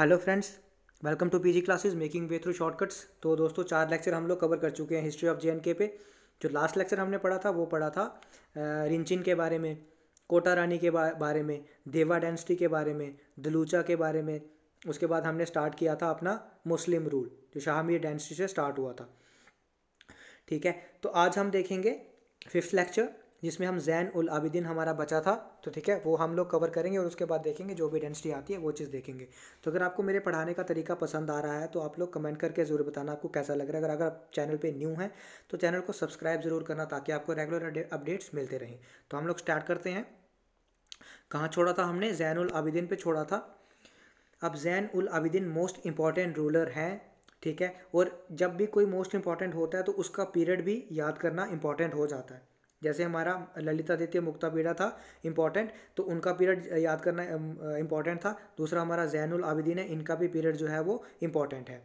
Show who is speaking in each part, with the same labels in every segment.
Speaker 1: Hello friends welcome to PG classes making way through shortcuts तो दोस्तों चार lecture हम लोग कवर कर चुके हैं हिस्ट्री ऑफ जेएनके पे जो लास्ट लेक्चर हमने पढ़ा था वो पढ़ा था रिंचिन के बारे में कोटा रानी के बारे में देवा डेंसिटी के बारे में दलूचा के बारे में उसके बाद हमने स्टार्ट किया था अपना मुस्लिम रूल जो शाहमीर डेंसिटी से स्टार्ट हुआ था ठीक है तो आज हम देखेंगे फिफ्थ लेक्चर जिसमें हम जैन उल आबिदीन हमारा बचा था तो ठीक है वो हम लोग कवर करेंगे और उसके बाद देखेंगे जो भी डेंसिटी आती है वो चीज़ देखेंगे तो अगर आपको मेरे पढ़ाने का तरीका पसंद आ रहा है तो आप लोग कमेंट करके ज़रूर बताना आपको कैसा लग रहा है अगर अगर आप चैनल पर न्यू हैं तो चैनल को सब्सक्राइब ज़रूर करना ताकि आपको रेगुलर अपडेट्स मिलते रहें तो हम लोग स्टार्ट करते हैं कहाँ छोड़ा था हमने जैन उल आबिदीन पर छोड़ा था अब Zain ul Abidin most important ruler हैं ठीक है और जब भी कोई मोस्ट इम्पॉर्टेंट होता है तो उसका पीरियड भी याद करना इम्पॉर्टेंट हो जाता है जैसे हमारा ललिता आदित्य मुक्ता पीड़ा था इंपॉर्टेंट तो उनका पीरियड याद करना इंपॉर्टेंट था दूसरा हमारा जैनुल आबिदीन है इनका भी पीरियड जो है वो इंपॉर्टेंट है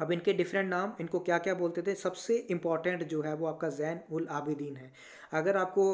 Speaker 1: अब इनके डिफरेंट नाम इनको क्या क्या बोलते थे सबसे इम्पॉर्टेंट जो है वो आपका जैन उल आबिदीन है अगर आपको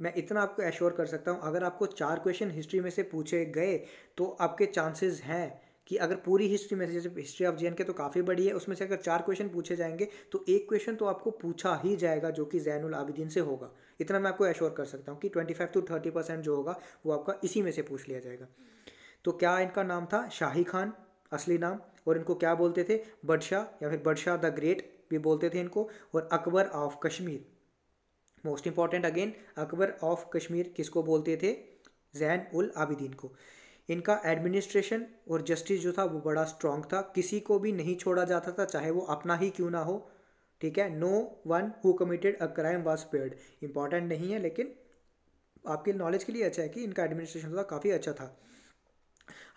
Speaker 1: मैं इतना आपको एश्योर कर सकता हूँ अगर आपको चार क्वेश्चन हिस्ट्री में से पूछे गए तो आपके चांसेस हैं कि अगर पूरी हिस्ट्री में से जैसे हिस्ट्री ऑफ जे तो काफ़ी बड़ी है उसमें से अगर चार क्वेश्चन पूछे जाएंगे तो एक क्वेश्चन तो आपको पूछा ही जाएगा जो कि जैनुल आबिदीन से होगा इतना मैं आपको एश्योर कर सकता हूँ कि twenty five to thirty percent जो होगा वो आपका इसी में से पूछ लिया जाएगा तो क्या इनका नाम था शाही खान असली नाम और इनको क्या बोलते थे बदशाह या फिर बदशाह द ग्रेट भी बोलते थे इनको और Akbar of Kashmir most important again Akbar of Kashmir किसको बोलते थे जैन उल आबिदीन को इनका एडमिनिस्ट्रेशन और जस्टिस जो था वो बड़ा स्ट्रांग था किसी को भी नहीं छोड़ा जाता था चाहे वो अपना ही क्यों ना हो ठीक है no one who committed a crime was paid important नहीं है लेकिन आपके नॉलेज के लिए अच्छा है कि इनका एडमिनिस्ट्रेशन तो था काफ़ी अच्छा था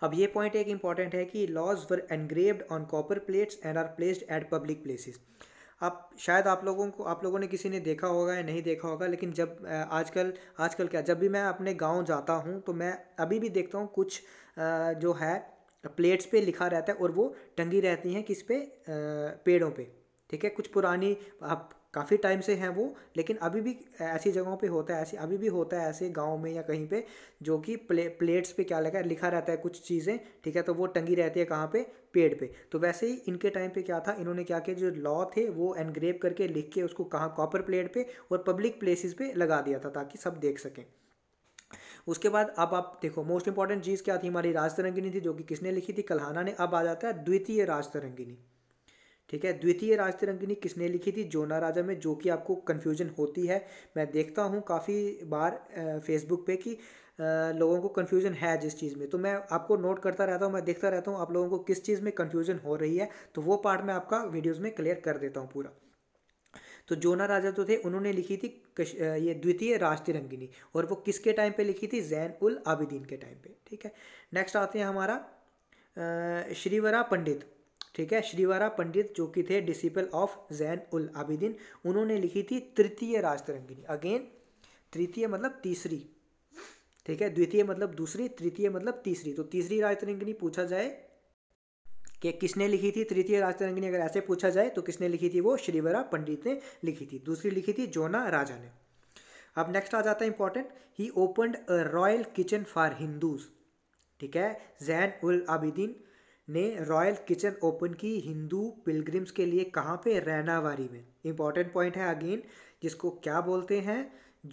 Speaker 1: अब ये पॉइंट एक इंपॉर्टेंट है कि laws were engraved on copper plates and are placed at public places आप शायद आप लोगों को आप लोगों ने किसी ने देखा होगा या नहीं देखा होगा लेकिन जब आजकल आजकल क्या जब भी मैं अपने गांव जाता हूं तो मैं अभी भी देखता हूं कुछ जो है प्लेट्स पे लिखा रहता है और वो टंगी रहती हैं किस पे पेड़ों पे ठीक है कुछ पुरानी आप काफ़ी टाइम से हैं वो लेकिन अभी भी ऐसी जगहों पे होता है ऐसी अभी भी होता है ऐसे गांव में या कहीं पे जो कि प्ले प्लेट्स पे क्या लगा लिखा रहता है कुछ चीज़ें ठीक है तो वो टंगी रहती है कहाँ पे पेड़ पे तो वैसे ही इनके टाइम पे क्या था इन्होंने क्या किया जो लॉ थे वो एनग्रेव करके लिख के उसको कहाँ कॉपर प्लेट पे और पब्लिक प्लेसेस पे लगा दिया था ताकि सब देख सकें उसके बाद अब आप देखो मोस्ट इंपॉर्टेंट चीज़ क्या थी हमारी राजतरंगिनी थी जो कि किसने लिखी थी कल्हाना ने अब आ जाता है द्वितीय राजतरंगिनी ठीक है द्वितीय तिरंगिनी किसने लिखी थी जोना राजा में जो कि आपको कन्फ्यूजन होती है मैं देखता हूँ काफ़ी बार फेसबुक पे कि लोगों को कन्फ्यूजन है जिस चीज़ में तो मैं आपको नोट करता रहता हूँ मैं देखता रहता हूँ आप लोगों को किस चीज़ में कन्फ्यूजन हो रही है तो वो पार्ट मैं आपका वीडियोज़ में क्लियर कर देता हूँ पूरा तो जोना राजा तो थे उन्होंने लिखी थी कश, ये द्वितीय राजतिरंगिनी और वो किसके टाइम पे लिखी थी जैन उल आबिदीन के टाइम पे ठीक है नेक्स्ट आते हैं हमारा श्रीवरा पंडित ठीक है श्रीवारा पंडित जो कि थे डिसिपल ऑफ जैन उल आबिदीन उन्होंने लिखी थी तृतीय राजतरंगिनी अगेन तृतीय मतलब तीसरी ठीक है द्वितीय मतलब दूसरी तृतीय मतलब तीसरी तो तीसरी राजतरंगिनी पूछा जाए कि किसने लिखी थी तृतीय राजतरंगिनी अगर ऐसे पूछा जाए तो किसने लिखी थी वो श्रीवरा पंडित ने लिखी थी दूसरी लिखी थी जोना राजा ने अब नेक्स्ट आ जाता है इंपॉर्टेंट ही opened a royal kitchen for Hindus ठीक है जैन उल आबिदीन ने रॉयल किचन ओपन की हिंदू पिलग्रिम्स के लिए कहाँ पे रैनावारी में इंपॉर्टेंट पॉइंट है अगेन जिसको क्या बोलते हैं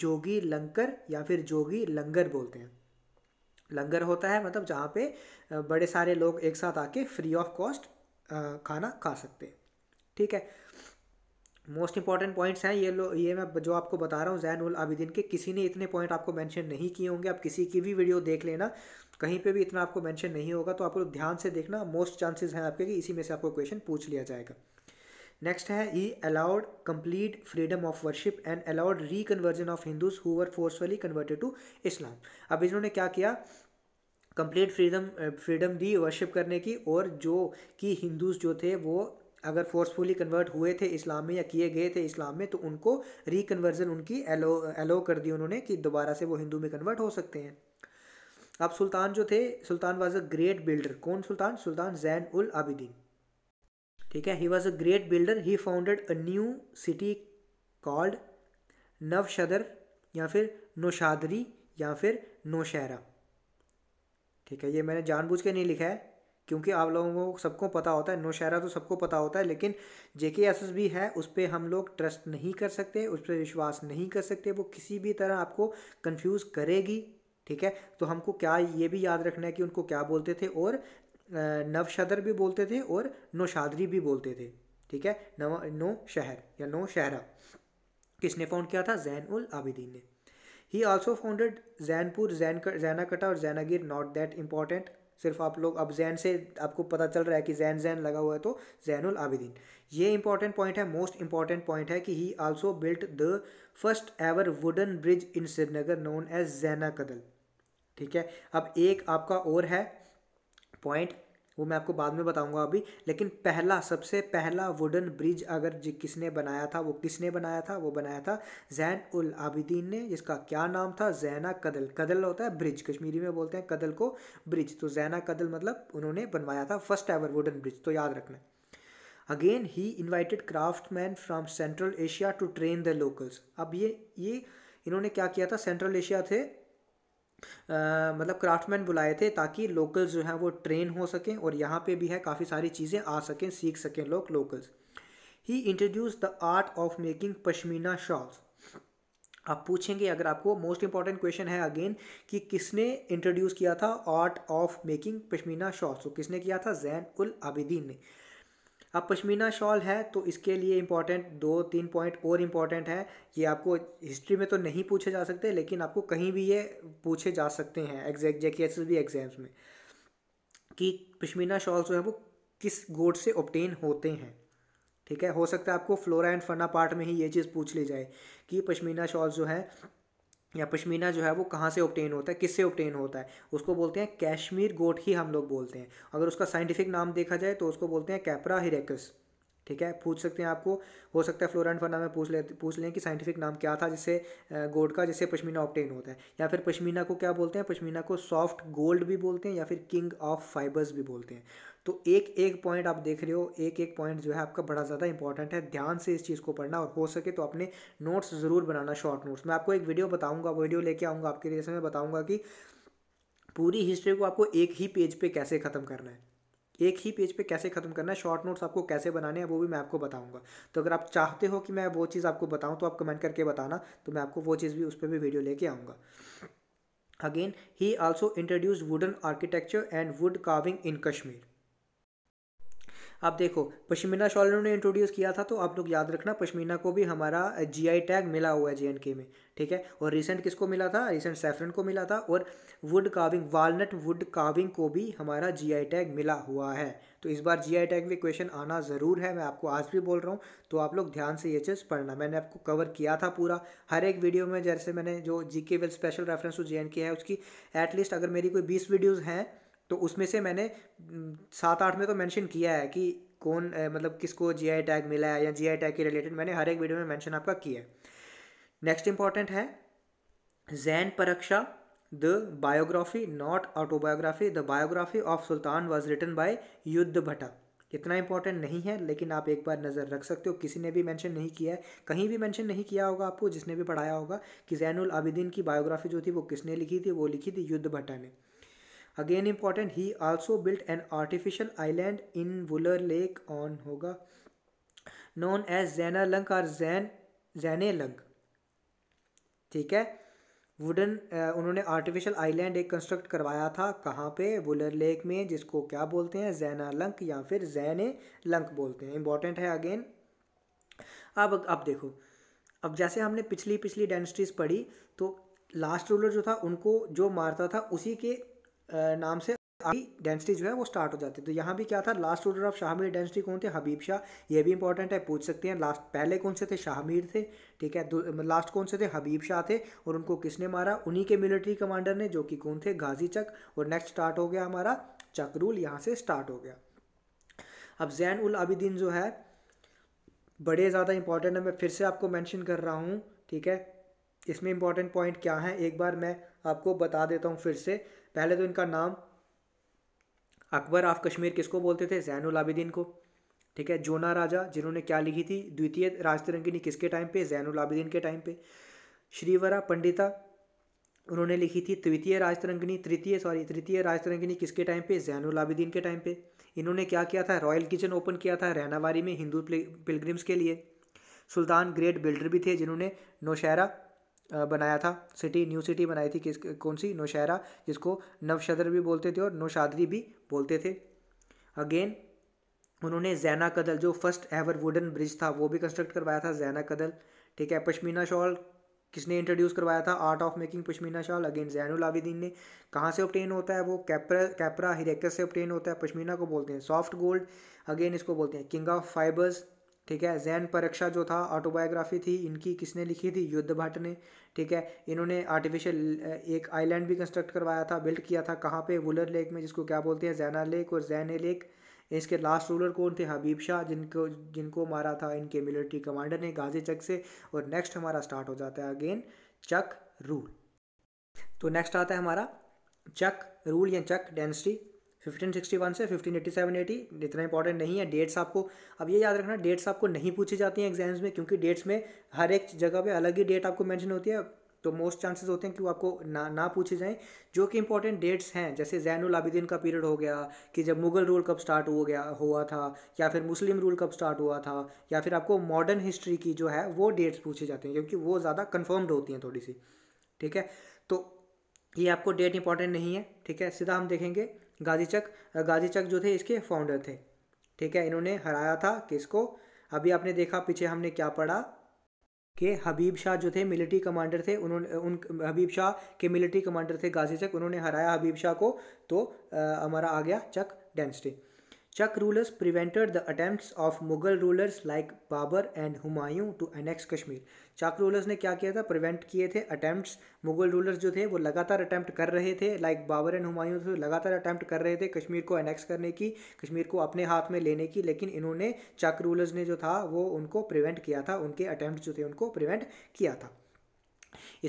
Speaker 1: जोगी लंकर या फिर जोगी लंगर बोलते हैं लंगर होता है मतलब जहाँ पे बड़े सारे लोग एक साथ आके फ्री ऑफ कॉस्ट खाना खा सकते हैं ठीक है मोस्ट इंपॉर्टेंट पॉइंट्स हैं ये लो ये मैं जो आपको बता रहा हूँ जैन उल आबिदीन के किसी ने इतने पॉइंट आपको मेंशन नहीं किए होंगे आप किसी की भी वीडियो देख लेना कहीं पे भी इतना आपको मेंशन नहीं होगा तो आप लोग ध्यान से देखना मोस्ट चांसेस हैं आपके कि इसी में से आपको क्वेश्चन पूछ लिया जाएगा नेक्स्ट है ई allowed complete freedom of worship and allowed reconversion of Hindus who forcefully converted to Islam अब इन्होंने क्या किया कंप्लीट फ्रीडम फ्रीडम दी वर्शिप करने की और जो कि हिंदूज जो थे वो अगर फोर्सफुली कन्वर्ट हुए थे इस्लाम में या किए गए थे इस्लाम में तो उनको रिकन्वर्जन उनकी एलो एलो कर दी उन्होंने कि दोबारा से वो हिंदू में कन्वर्ट हो सकते हैं अब सुल्तान जो थे sultan was a great builder कौन सुल्तान सुल्तान जैन उल आबिदीन ठीक है he was a great builder he founded a new city called नवशदर या फिर नौशादरी या फिर नौशहरा ठीक है ये मैंने जानबूझ के नहीं लिखा है क्योंकि आप लोगों को सबको पता होता है नौशहरा तो सबको पता होता है लेकिन जे के एस एस बी है उस पर हम लोग ट्रस्ट नहीं कर सकते उस पर विश्वास नहीं कर सकते वो किसी भी तरह आपको कन्फ्यूज़ करेगी ठीक है तो हमको क्या ये भी याद रखना है कि उनको क्या बोलते थे और नवशदर भी बोलते थे और नौशादरी भी बोलते थे ठीक है नव नो शहर या नो शहरा किसने फाउंड किया था जैन उल आबिदीन ने he also founded Zainapur Zain जैनाकटा और जैनागिर नॉट दैट इम्पॉर्टेंट सिर्फ आप लोग अब जैन से आपको पता चल रहा है कि जैन जैन लगा हुआ है तो जैनुल आबिदीन ये इंपॉर्टेंट पॉइंट है मोस्ट इंपॉर्टेंट पॉइंट है कि he also built the first ever wooden bridge in Srinagar known as Zaina Kadal ठीक है अब एक आपका और है पॉइंट वो मैं आपको बाद में बताऊंगा अभी लेकिन पहला सबसे पहला वुडन ब्रिज अगर जी किसने बनाया था वो किसने बनाया था वो बनाया था जैन उल आबिदीन ने जिसका क्या नाम था जैना कदल कदल होता है ब्रिज कश्मीरी में बोलते हैं कदल को ब्रिज तो जैना कदल मतलब उन्होंने बनवाया था फर्स्ट एवर वुडन ब्रिज तो याद रखना again he invited craftsman from central Asia to train the locals अब ये ये इन्होंने क्या किया था सेंट्रल एशिया थे मतलब क्राफ्टमैन बुलाए थे ताकि लोकल्स जो हैं वो ट्रेन हो सकें और यहाँ पे भी है काफ़ी सारी चीज़ें आ सकें सीख सकें लोग locals he introduce the art of making pashmina shawls आप पूछेंगे अगर आपको मोस्ट इंपॉर्टेंट क्वेश्चन है अगेन कि किसने इंट्रोड्यूस किया था art of making pashmina shawls तो किसने किया था जैन उल आबिदीन ने अब पश्मीना शॉल है तो इसके लिए इंपॉर्टेंट दो तीन पॉइंट और इम्पॉर्टेंट है ये आपको हिस्ट्री में तो नहीं पूछे जा सकते लेकिन आपको कहीं भी ये पूछे जा सकते हैं exact JK S B exams में कि पश्मीना शॉल जो है वो किस गोड से ऑप्टेन होते हैं ठीक है हो सकता है आपको फ्लोरा एंड फना पार्ट में ही ये चीज़ पूछ ली जाए कि पश्मीना शॉल जो है या पश्मीना जो है वो कहाँ से ऑप्टेन होता है किससे ऑप्टेन होता है उसको बोलते हैं कश्मीर गोट ही हम लोग बोलते हैं अगर उसका साइंटिफिक नाम देखा जाए तो उसको बोलते हैं कैपरा हिरेकस ठीक है पूछ सकते हैं आपको हो सकता है फ्लोरेंट फना में पूछ ले पूछ लें कि साइंटिफिक नाम क्या था जिससे गोट का जिससे पश्मीना ऑप्टेन होता है या फिर पश्मीना को क्या बोलते हैं पश्मीना को सॉफ्ट गोल्ड भी बोलते हैं या फिर किंग ऑफ फाइबर्स भी बोलते हैं तो एक एक पॉइंट आप देख रहे हो एक एक पॉइंट जो है आपका बड़ा ज़्यादा इंपॉर्टेंट है ध्यान से इस चीज़ को पढ़ना और हो सके तो अपने नोट्स ज़रूर बनाना शॉर्ट नोट्स मैं आपको एक वीडियो बताऊँगा वीडियो लेके आऊँगा आपके लिए मैं बताऊँगा कि पूरी हिस्ट्री को आपको एक ही पेज पे कैसे ख़त्म करना है एक ही पेज पे कैसे ख़त्म करना है शॉर्ट नोट्स आपको कैसे बनाने हैं वो भी मैं आपको बताऊंगा तो अगर आप चाहते हो कि मैं वो चीज़ आपको बताऊं तो आप कमेंट करके बताना तो मैं आपको वो चीज़ भी उस पर भी वीडियो लेके आऊँगा again he also introduce wooden architecture and wood carving in Kashmir आप देखो पश्मीना शॉल उन्होंने इंट्रोड्यूस किया था तो आप लोग याद रखना पश्मीना को भी हमारा जीआई टैग मिला हुआ है जेएनके में ठीक है और रिसेंट किसको मिला था रिसेंट सेफरन को मिला था और wood carving walnut wood carving को भी हमारा जीआई टैग मिला हुआ है तो इस बार जीआई टैग में क्वेश्चन आना ज़रूर है मैं आपको आज भी बोल रहा हूँ तो आप लोग ध्यान से ये चीज़ पढ़ना मैंने आपको कवर किया था पूरा हर एक वीडियो में जैसे मैंने जो जी के वेल स्पेशल रेफरेंस टू जे है उसकी एटलीस्ट अगर मेरी कोई बीस वीडियोज़ हैं तो उसमें से मैंने सात आठ में तो मेंशन किया है कि कौन मतलब किसको जीआई टैग मिला है या जीआई टैग के रिलेटेड मैंने हर एक वीडियो में मेंशन आपका किया है नेक्स्ट इंपॉर्टेंट है Zaina Prakasha the biography not autobiography the biography of sultan was written by Yodha Bhatta इतना इंपॉर्टेंट नहीं है लेकिन आप एक बार नज़र रख सकते हो किसी ने भी मेंशन नहीं किया है कहीं भी मेंशन नहीं किया होगा आपको जिसने भी पढ़ाया होगा कि जैनुल आबिदीन की बायोग्राफी जो थी वो किसने लिखी थी वो लिखी थी युद्ध भट्टा ने again important he also built an artificial island in Wular lake on होगा नोन एज जैना लंक और जैन जैने लंक ठीक है वुडन uh, उन्होंने आर्टिफिशियल आइलैंड एक कंस्ट्रक्ट करवाया था कहाँ पे वुलर लेक में जिसको क्या बोलते हैं जैना लंक या फिर जैने लंक बोलते हैं इंपॉर्टेंट है अगेन अब अब देखो अब जैसे हमने पिछली पिछली डेंसिटीज पढ़ी तो लास्ट रूलर जो था उनको जो मारता था उसी के नाम से आई डेंसिटी जो है वो स्टार्ट हो जाती है तो यहाँ भी क्या था last order of Shahmir dynasty कौन थे हबीब शाह ये भी इंपॉर्टेंट है पूछ सकते हैं लास्ट पहले कौन से थे शाहमीर थे ठीक है लास्ट मतलब कौन से थे हबीब शाह थे और उनको किसने मारा उन्हीं के मिलिट्री कमांडर ने जो कि कौन थे गाजी चक और नेक्स्ट स्टार्ट हो गया हमारा चक रूल यहाँ से स्टार्ट हो गया अब जैन उल आबिदीन जो है बड़े ज़्यादा इंपॉर्टेंट है मैं फिर से आपको मैंशन कर रहा हूँ ठीक है इसमें इंपॉर्टेंट पॉइंट क्या है एक बार मैं आपको बता देता हूँ फिर से पहले तो इनका नाम अकबर ऑफ कश्मीर किसको बोलते थे जैनुल आबिदीन को ठीक है जोना राजा जिन्होंने क्या लिखी थी द्वितीय राजतरंगिनी किसके टाइम पे जैनुल आबिदीन के टाइम पे श्रीवरा पंडिता उन्होंने लिखी थी तृतीय राजतरंगिनी तृतीय सॉरी तृतीय राजतरंगिनी किसके टाइम पे जैनुल आबिदीन के टाइम पे इन्होंने क्या किया था रॉयल किचन ओपन किया था रहनावारी में हिंदू पिलग्रिम्स के लिए सुल्तान ग्रेट बिल्डर भी थे जिन्होंने नौशहरा बनाया था सिटी न्यू सिटी बनाई थी किस कौन सी नौशहरा जिसको नवशदर भी बोलते थे और नौशादरी भी बोलते थे अगेन उन्होंने जैना कदल जो फर्स्ट एवर वुडन ब्रिज था वो भी कंस्ट्रक्ट करवाया था जैना कदल ठीक है पश्मीना शॉल किसने इंट्रोड्यूस करवाया था art of making pashmina shawl again Zainul Abidin ने कहाँ से ऑप्टेन होता है वो कैपरा कैपरा हिरेकस से ऑप्टेन होता है पश्मीना को बोलते हैं सॉफ्ट गोल्ड अगेन इसको बोलते हैं किंग ऑफ फाइबर्स ठीक है जैन परीक्षा जो था ऑटोबायोग्राफी थी इनकी किसने लिखी थी युद्ध भट्ट ने ठीक है इन्होंने आर्टिफिशियल एक आइलैंड भी कंस्ट्रक्ट करवाया था बिल्ड किया था कहाँ पे वुलर लेक में जिसको क्या बोलते हैं जैना लेक और जैन लेक इसके लास्ट रूलर कौन थे हबीब शाह जिनको जिनको मारा था इनके मिलिट्री कमांडर ने गाजी चक से और नेक्स्ट हमारा स्टार्ट हो जाता है अगेन चक रूल तो नेक्स्ट आता है हमारा चक रूल या Chak dynasty fifteen sixty one से फिफ्टीन एटी सेवन एटी इतना इंपॉर्टेंट नहीं है डेट्स आपको अब ये याद रखना डेट्स आपको नहीं पूछी जाती हैं एग्जाम्स में क्योंकि डेट्स में हर एक जगह पे अलग ही डेट आपको मेंशन होती है तो मोस्ट चांसेस होते हैं कि वो आपको ना ना पूछे जाएं जो कि इंपॉर्टेंट डेट्स हैं जैसे जैनुल आबिदीन का पीरियड हो गया कि जब मुगल रूल कब स्टार्ट हो गया हुआ था या फिर मुस्लिम रूल कब स्टार्ट हुआ था या फिर आपको मॉडर्न हिस्ट्री की जो है वो डेट्स पूछे जाते हैं क्योंकि वो ज़्यादा कन्फर्म्ड होती हैं थोड़ी सी ठीक है तो ये आपको डेट इंपॉर्टेंट नहीं है ठीक है सीधा हम देखेंगे गाजीचक गाजीचक जो थे इसके फाउंडर थे ठीक है इन्होंने हराया था किसको अभी आपने देखा पीछे हमने क्या पढ़ा कि हबीब शाह जो थे मिलिट्री कमांडर थे उन्होंने उन हबीब शाह के मिलिट्री कमांडर थे गाजी चक उन्होंने हराया हबीब शाह को तो हमारा आ गया Chak dynasty Chuck rulers prevented the attempts of Mughal rulers like Babur and Humayun to annex Kashmir. Chuck rulers ने क्या किया था Prevent किए थे attempts. Mughal rulers जो थे वो लगातार attempt कर रहे थे like Babur and Humayun थे लगातार attempt कर रहे थे Kashmir को annex करने की Kashmir को अपने हाथ में लेने की लेकिन इन्होंने Chuck rulers ने जो था वो उनको prevent किया था उनके attempts जो थे उनको prevent किया था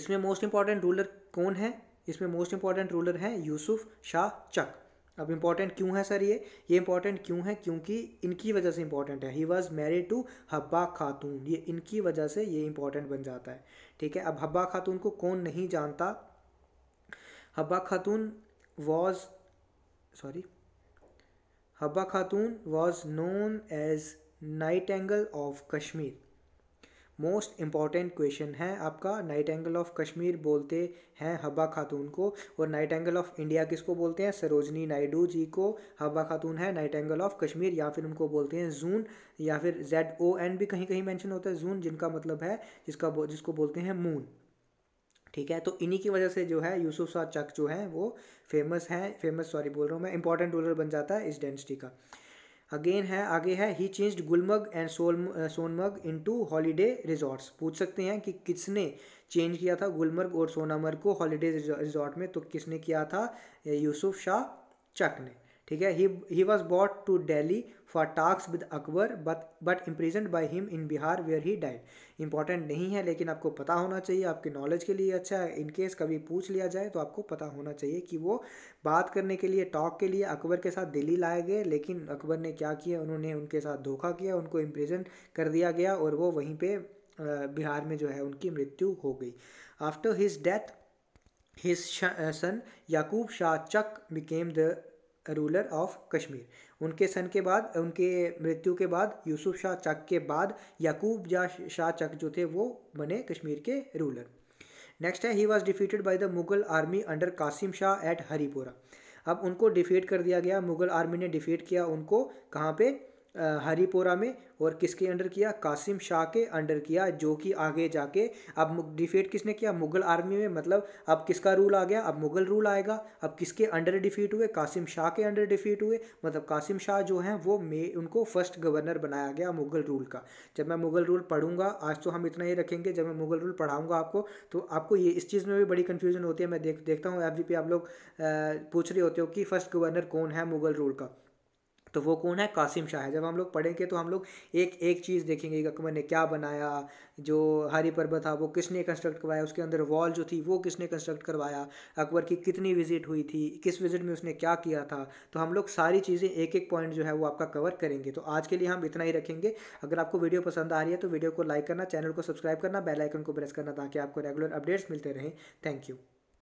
Speaker 1: इसमें most important ruler कौन है इसमें most important ruler हैं यूसुफ शाह चक अब इम्पॉर्टेंट क्यों है सर ये ये इम्पॉर्टेंट क्यों है क्योंकि इनकी वजह से इम्पॉर्टेंट है he was married to Habba Khatun ये इनकी वजह से ये इम्पॉर्टेंट बन जाता है ठीक है अब हब्बा खातून को कौन नहीं जानता Habba Khatun was sorry Habba Khatun was known as nightingale of Kashmir most important question है आपका नाइट एंगल ऑफ कश्मीर बोलते हैं हब्बा खातून को और नाइट एंगल ऑफ इंडिया किसको बोलते हैं सरोजनी नायडू जी को हब्बा खातून है नाइट एंगल ऑफ कश्मीर या फिर उनको बोलते हैं जून या फिर जेड ओ एन भी कहीं कहीं मैंशन होता है जून जिनका मतलब है जिसका जिसको बोलते हैं मून ठीक है तो इन्हीं की वजह से जो है यूसुफ शाह चक जो है वो फेमस हैं फेमस सॉरी बोल रहा हूँ मैं इंपॉर्टेंट रूलर बन जाता है इस डेंसिटी का अगेन है आगे है he changed Gulmarg and Sonmarg into holiday resorts पूछ सकते हैं कि किसने चेंज किया था गुलमर्ग और सोनामर्ग को हॉलीडे रिजॉर्ट में तो किसने किया था यूसुफ शाह चक ने ठीक है he was brought to Delhi for टास्क with Akbar but but imprisoned by him in Bihar where he died important नहीं है लेकिन आपको पता होना चाहिए आपके नॉलेज के लिए अच्छा है इनकेस कभी पूछ लिया जाए तो आपको पता होना चाहिए कि वो बात करने के लिए टॉक के लिए अकबर के साथ दिल्ली लाए गए लेकिन अकबर ने क्या किया उन्होंने उनके साथ धोखा किया उनको इम्प्रेजेंट कर दिया गया और वो वहीं पर बिहार में जो है उनकी मृत्यु हो गई after his death his son Yakub Shah Chak became the ruler of Kashmir उनके सन के बाद उनके मृत्यु के बाद यूसुफ शाह चक के बाद याकूब जा शाह चक जो थे वो बने कश्मीर के रूलर नेक्स्ट है he was defeated by the Mughal army under Qasim Shah at Haripura अब उनको डिफीट कर दिया गया मुगल आर्मी ने डिफीट किया उनको कहाँ पे हरीपोरा में और किसके अंडर किया कासिम शाह के अंडर किया जो कि आगे जाके अब डिफीट किसने किया मुगल आर्मी में मतलब अब किसका रूल आ गया अब मुगल रूल आएगा अब किसके अंडर डिफीट हुए कासिम शाह के अंडर डिफीट हुए मतलब कासिम शाह जो हैं वो मे उनको फर्स्ट गवर्नर बनाया गया मुगल रूल का जब मैं मुगल रूल पढ़ूंगा आज तो हम इतना ही रखेंगे जब मैं मुगल रूल पढ़ाऊँगा आपको तो आपको ये इस चीज़ में भी बड़ी कन्फ्यूजन होती है मैं देख देखता हूँ एफ आप लोग पूछ रहे होते हो कि फर्स्ट गवर्नर कौन है मुगल रूल का तो वो कौन है कासिम शाह है जब हम लोग पढ़ेंगे तो हम लोग एक एक चीज़ देखेंगे कि अकबर ने क्या बनाया जो हरी पर्वत था वो किसने कंस्ट्रक्ट करवाया उसके अंदर वॉल जो थी वो किसने कंस्ट्रक्ट करवाया अकबर की कितनी विजिट हुई थी किस विजिट में उसने क्या किया था तो हम लोग सारी चीज़ें एक एक पॉइंट जो है वो आपका कवर करेंगे तो आज के लिए हम इतना ही रखेंगे अगर आपको वीडियो पसंद आ रही है तो वीडियो को लाइक करना चैनल को सब्सक्राइब करना बेलाइकन को प्रेस करना ताकि आपको रेगुलर अपडेट्स मिलते रहें थैंक यू